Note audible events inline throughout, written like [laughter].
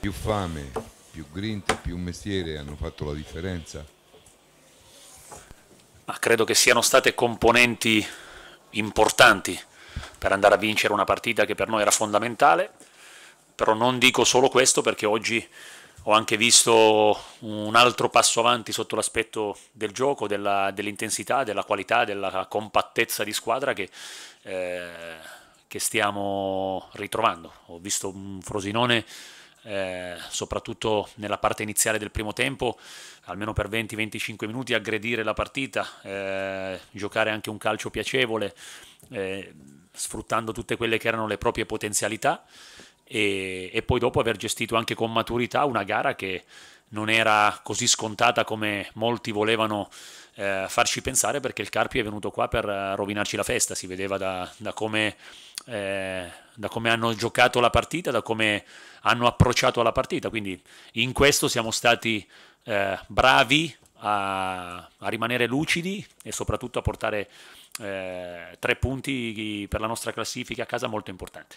Più fame, più grinta, più mestiere hanno fatto la differenza? Ma credo che siano state componenti importanti per andare a vincere una partita che per noi era fondamentale, però non dico solo questo perché oggi ho anche visto un altro passo avanti sotto l'aspetto del gioco, dell'intensità, dell della qualità, della compattezza di squadra che, eh, che stiamo ritrovando. Ho visto un Frosinone eh, soprattutto nella parte iniziale del primo tempo, almeno per 20-25 minuti, aggredire la partita, eh, giocare anche un calcio piacevole, eh, sfruttando tutte quelle che erano le proprie potenzialità e, e poi dopo aver gestito anche con maturità una gara che non era così scontata come molti volevano eh, farci pensare perché il Carpi è venuto qua per eh, rovinarci la festa, si vedeva da, da come eh, da come hanno giocato la partita, da come hanno approcciato la partita. Quindi in questo siamo stati eh, bravi a, a, rimanere lucidi e soprattutto a portare eh, tre punti per la nostra classifica a casa molto importanti.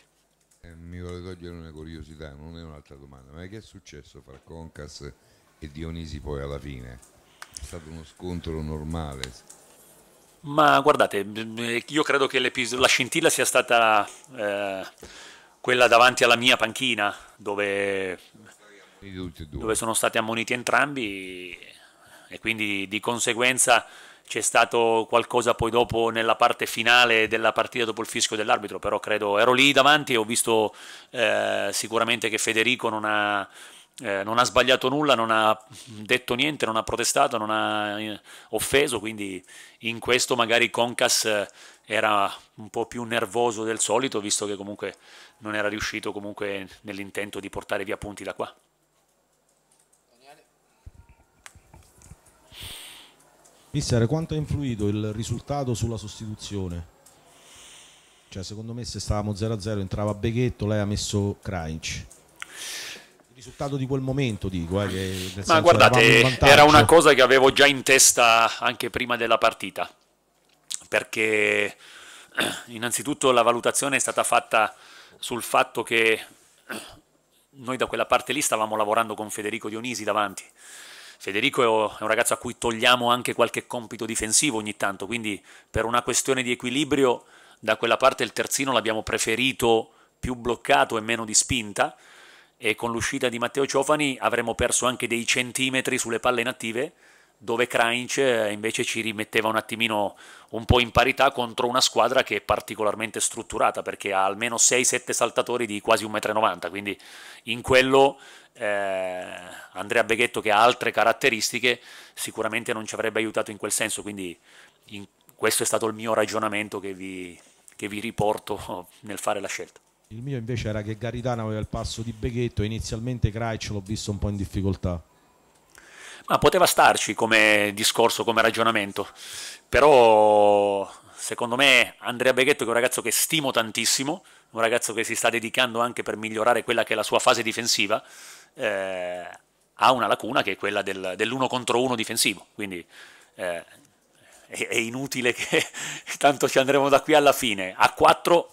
Eh, mi vuole togliere una curiosità, non è un'altra domanda, ma che è successo fra Concas e Dionisi poi alla fine? È stato uno scontro normale? Ma guardate, io credo che la scintilla sia stata eh, quella davanti alla mia panchina, dove, dove sono stati ammoniti entrambi e quindi di conseguenza c'è stato qualcosa poi dopo nella parte finale della partita dopo il fischio dell'arbitro, però credo ero lì davanti e ho visto eh, sicuramente che Federico non ha eh, non ha sbagliato nulla, non ha detto niente, non ha protestato, non ha eh, offeso, quindi in questo magari Concas eh, era un po' più nervoso del solito, visto che comunque non era riuscito comunque nell'intento di portare via punti da qua. Mister, quanto ha influito il risultato sulla sostituzione? Cioè, secondo me se stavamo 0-0 entrava Beghetto, lei ha messo Crunch risultato di quel momento, dico. Eh, che, Ma guardate, era una cosa che avevo già in testa anche prima della partita, perché [clears throat] innanzitutto la valutazione è stata fatta sul fatto che [clears throat] noi da quella parte lì stavamo lavorando con Federico Dionisi davanti. Federico è un ragazzo a cui togliamo anche qualche compito difensivo ogni tanto, quindi per una questione di equilibrio da quella parte il terzino l'abbiamo preferito più bloccato e meno di spinta e con l'uscita di Matteo Ciofani avremmo perso anche dei centimetri sulle palle inattive dove Krainc eh, invece ci rimetteva un attimino un po' in parità contro una squadra che è particolarmente strutturata perché ha almeno 6-7 saltatori di quasi 1,90 m, quindi in quello eh, Andrea Beghetto che ha altre caratteristiche sicuramente non ci avrebbe aiutato in quel senso, quindi in, questo è stato il mio ragionamento che vi, che vi riporto [laughs] nel fare la scelta. Il mio invece era che Garitano aveva il passo di Beghetto, e inizialmente Krajc l'ho visto un po' in difficoltà. Ma poteva starci come discorso, come ragionamento, però secondo me Andrea Beghetto che è un ragazzo che stimo tantissimo, un ragazzo che si sta dedicando anche per migliorare quella che è la sua fase difensiva, eh, ha una lacuna che è quella del, dell'uno contro uno difensivo, quindi eh, è, è, inutile che [laughs] tanto ci andremo da qui alla fine. A 4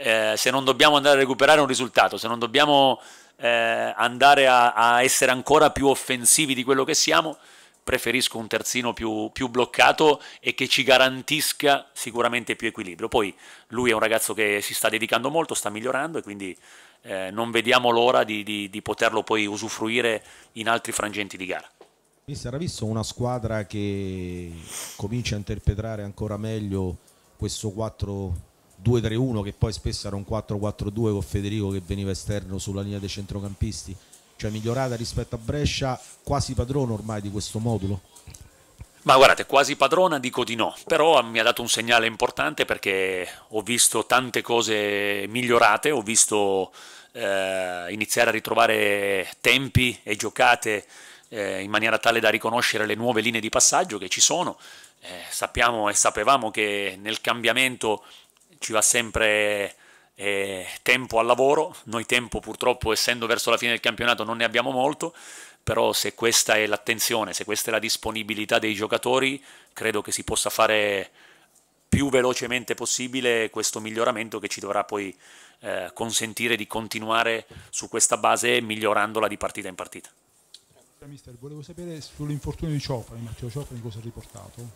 eh, se non dobbiamo andare a recuperare un risultato, se non dobbiamo eh, andare a, a, essere ancora più offensivi di quello che siamo, preferisco un terzino più, più, bloccato e che ci garantisca sicuramente più equilibrio. Poi lui è un ragazzo che si sta dedicando molto, sta migliorando e quindi eh, non vediamo l'ora di, di, di poterlo poi usufruire in altri frangenti di gara. Mister, ha visto una squadra che comincia a interpretare ancora meglio questo 4 2-3-1 che poi spesso era un 4-4-2 con Federico che veniva esterno sulla linea dei centrocampisti cioè migliorata rispetto a Brescia quasi padrone ormai di questo modulo ma guardate, quasi padrona dico di no, però mi ha dato un segnale importante perché ho visto tante cose migliorate, ho visto eh, iniziare a ritrovare tempi e giocate eh, in maniera tale da riconoscere le nuove linee di passaggio che ci sono. Eh, sappiamo e sapevamo che nel cambiamento ci va sempre eh, tempo al lavoro, noi tempo purtroppo essendo verso la fine del campionato non ne abbiamo molto, però se questa è l'attenzione, se questa è la disponibilità dei giocatori, credo che si possa fare più velocemente possibile questo miglioramento che ci dovrà poi eh, consentire di continuare su questa base migliorandola di partita in partita. Mister, volevo sapere sull'infortunio di Ciofani, Matteo Ciofani cosa ha riportato?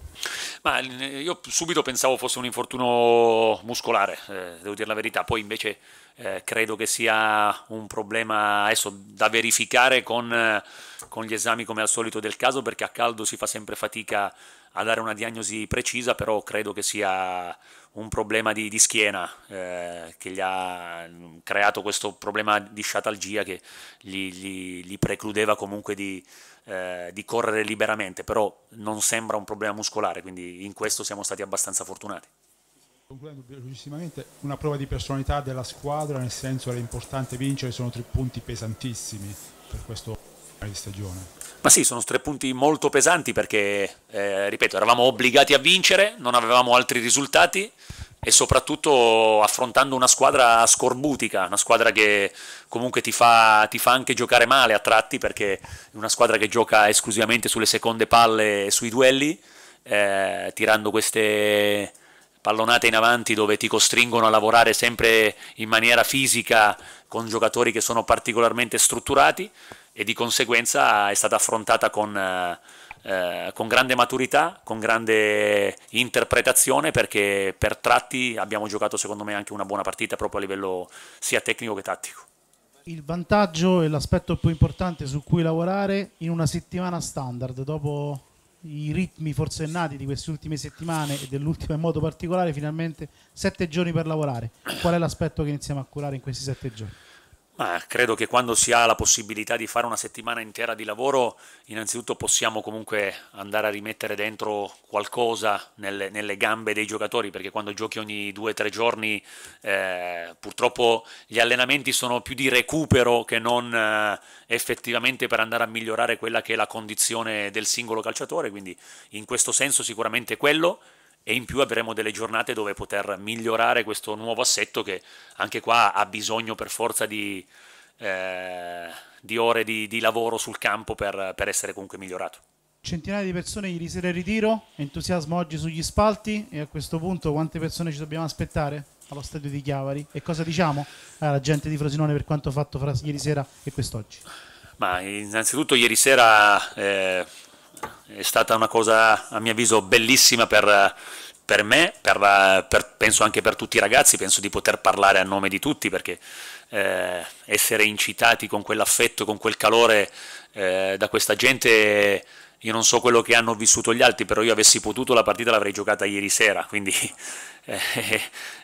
Ma eh, io subito pensavo fosse un infortunio muscolare, eh, devo dire la verità, poi invece eh, credo che sia un problema adesso da verificare con, eh, con gli esami come al solito del caso perché a caldo si fa sempre fatica a a dare una diagnosi precisa, però credo che sia un problema di, di schiena eh, che gli ha creato questo problema di sciatalgia che gli, gli, gli precludeva comunque di, eh, di, correre liberamente, però non sembra un problema muscolare, quindi in questo siamo stati abbastanza fortunati. Concludendo velocissimamente, una prova di personalità della squadra, nel senso era importante vincere, sono tre punti pesantissimi per questo di stagione. Ma sì, sono tre punti molto pesanti perché, eh, ripeto, eravamo obbligati a vincere, non avevamo altri risultati e soprattutto affrontando una squadra scorbutica, una squadra che comunque ti fa, ti fa, anche giocare male a tratti perché è una squadra che gioca esclusivamente sulle seconde palle e sui duelli, eh, tirando queste pallonate in avanti dove ti costringono a lavorare sempre in maniera fisica con giocatori che sono particolarmente strutturati e di conseguenza è stata affrontata con, eh, eh, con, grande maturità, con grande interpretazione perché per tratti abbiamo giocato secondo me anche una buona partita proprio a livello sia tecnico che tattico. Il vantaggio e l'aspetto più importante su cui lavorare in una settimana standard dopo i ritmi forsennati di queste ultime settimane e dell'ultima in modo particolare finalmente sette giorni per lavorare qual è l'aspetto che iniziamo a curare in questi sette giorni? credo che quando si ha la possibilità di fare una settimana intera di lavoro, innanzitutto possiamo comunque andare a rimettere dentro qualcosa nelle, nelle gambe dei giocatori, perché quando giochi ogni due o tre giorni eh, purtroppo gli allenamenti sono più di recupero che non eh, effettivamente per andare a migliorare quella che è la condizione del singolo calciatore, quindi in questo senso sicuramente quello e in più avremo delle giornate dove poter migliorare questo nuovo assetto che anche qua ha bisogno per forza di, eh, di ore di, di, lavoro sul campo per, per essere comunque migliorato centinaia di persone ieri sera in ritiro, entusiasmo oggi sugli spalti e a questo punto quante persone ci dobbiamo aspettare allo stadio di Chiavari e cosa diciamo eh, alla gente di Frosinone per quanto fatto fra ieri sera e quest'oggi? Ma innanzitutto ieri sera eh, è stata una cosa a mio avviso bellissima per, per me, per, per, penso anche per tutti i ragazzi, penso di poter parlare a nome di tutti perché eh, essere incitati con quell'affetto, con quel calore eh, da questa gente io non so quello che hanno vissuto gli altri, però io avessi potuto la partita l'avrei giocata ieri sera, quindi [laughs] eh,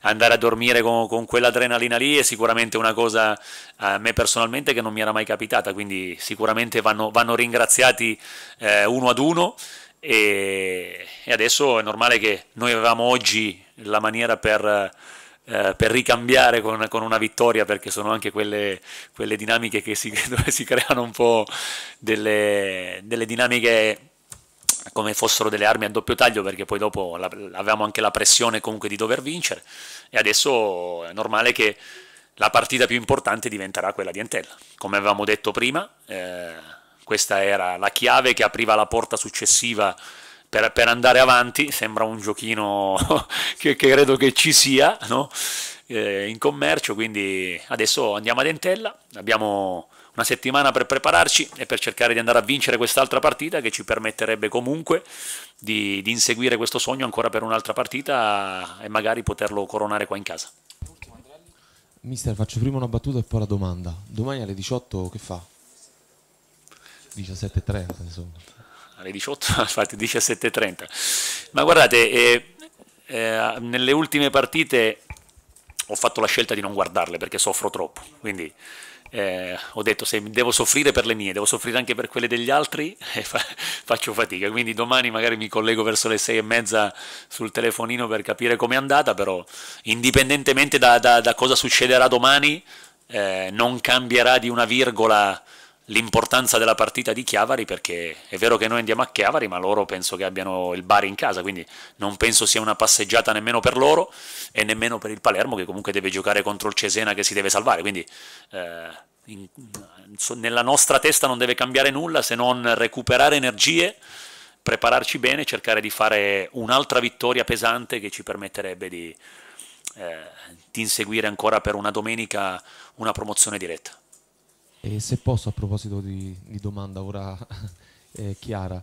andare a dormire con, con quell'adrenalina lì è sicuramente una cosa eh, a me personalmente che non mi era mai capitata, quindi sicuramente vanno, vanno ringraziati eh, uno ad uno e, e, adesso è normale che noi avevamo oggi la maniera per... Eh, per ricambiare con, con, una vittoria, perché sono anche quelle, quelle dinamiche si, [laughs] dove si creano un po' delle, delle dinamiche come fossero delle armi a doppio taglio perché poi dopo la, avevamo anche la pressione comunque di dover vincere e adesso è normale che la partita più importante diventerà quella di Entella. Come avevamo detto prima, eh, questa era la chiave che apriva la porta successiva per, per andare avanti, sembra un giochino [laughs] che, che credo che ci sia no? eh, in commercio, quindi adesso andiamo a Dentella, abbiamo una settimana per prepararci e per cercare di andare a vincere quest'altra partita che ci permetterebbe comunque di, di inseguire questo sogno ancora per un'altra partita e magari poterlo coronare qua in casa. Mister, faccio prima una battuta e poi la domanda. Domani alle 18 che fa? 17.30 insomma alle 18, [laughs] infatti 17.30. Ma guardate, eh, eh, nelle ultime partite ho fatto la scelta di non guardarle perché soffro troppo, quindi eh, ho detto se devo soffrire per le mie, devo soffrire anche per quelle degli altri, [laughs] fa faccio fatica, quindi domani magari mi collego verso le 6 e mezza sul telefonino per capire com'è andata, però indipendentemente da, da, da cosa succederà domani, eh, non cambierà di una virgola l'importanza della partita di Chiavari perché è vero che noi andiamo a Chiavari ma loro penso che abbiano il Bari in casa quindi non penso sia una passeggiata nemmeno per loro e nemmeno per il Palermo che comunque deve giocare contro il Cesena che si deve salvare quindi eh, in, nella nostra testa non deve cambiare nulla se non recuperare energie prepararci bene cercare di fare un'altra vittoria pesante che ci permetterebbe di, eh, di inseguire ancora per una domenica una promozione diretta e se posso, a proposito di, di domanda ora [laughs] eh, Chiara,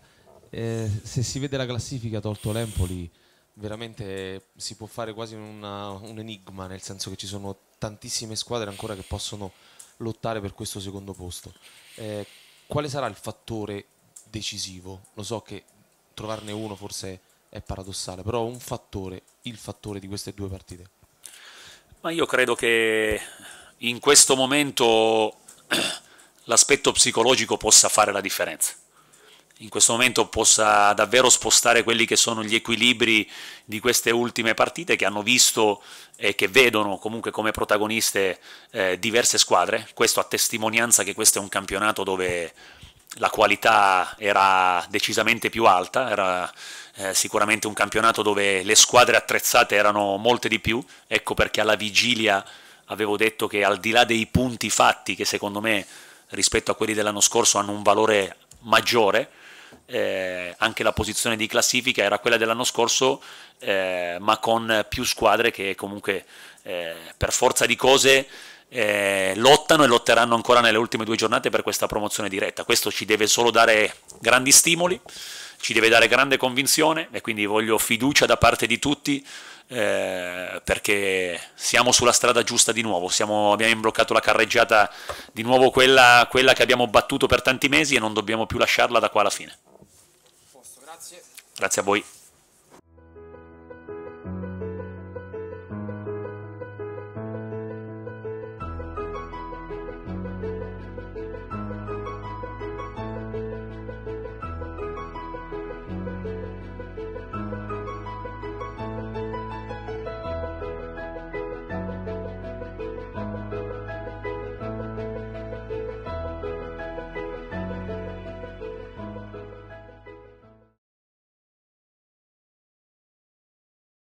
eh, se si vede la classifica tolto l'Empoli, veramente si può fare quasi una, un enigma, nel senso che ci sono tantissime squadre ancora che possono lottare per questo secondo posto. Eh, quale sarà il fattore decisivo? Lo so che trovarne uno forse è paradossale, però un fattore, il fattore di queste due partite. Ma io credo che in questo momento [clears throat] l'aspetto psicologico possa fare la differenza. In questo momento possa davvero spostare quelli che sono gli equilibri di queste ultime partite che hanno visto e che vedono comunque come protagoniste eh, diverse squadre. Questo a testimonianza che questo è un campionato dove la qualità era decisamente più alta, era eh, sicuramente un campionato dove le squadre attrezzate erano molte di più, ecco perché alla vigilia avevo detto che al di là dei punti fatti che secondo me rispetto a quelli dell'anno scorso hanno un valore maggiore, eh, anche la posizione di classifica era quella dell'anno scorso, eh, ma con più squadre che comunque eh, per forza di cose eh, lottano e lotteranno ancora nelle ultime due giornate per questa promozione diretta. Questo ci deve solo dare grandi stimoli ci deve dare grande convinzione e quindi voglio fiducia da parte di tutti eh, perché siamo sulla strada giusta di nuovo, siamo, abbiamo imbroccato la carreggiata di nuovo quella, quella, che abbiamo battuto per tanti mesi e non dobbiamo più lasciarla da qua alla fine. Grazie a voi.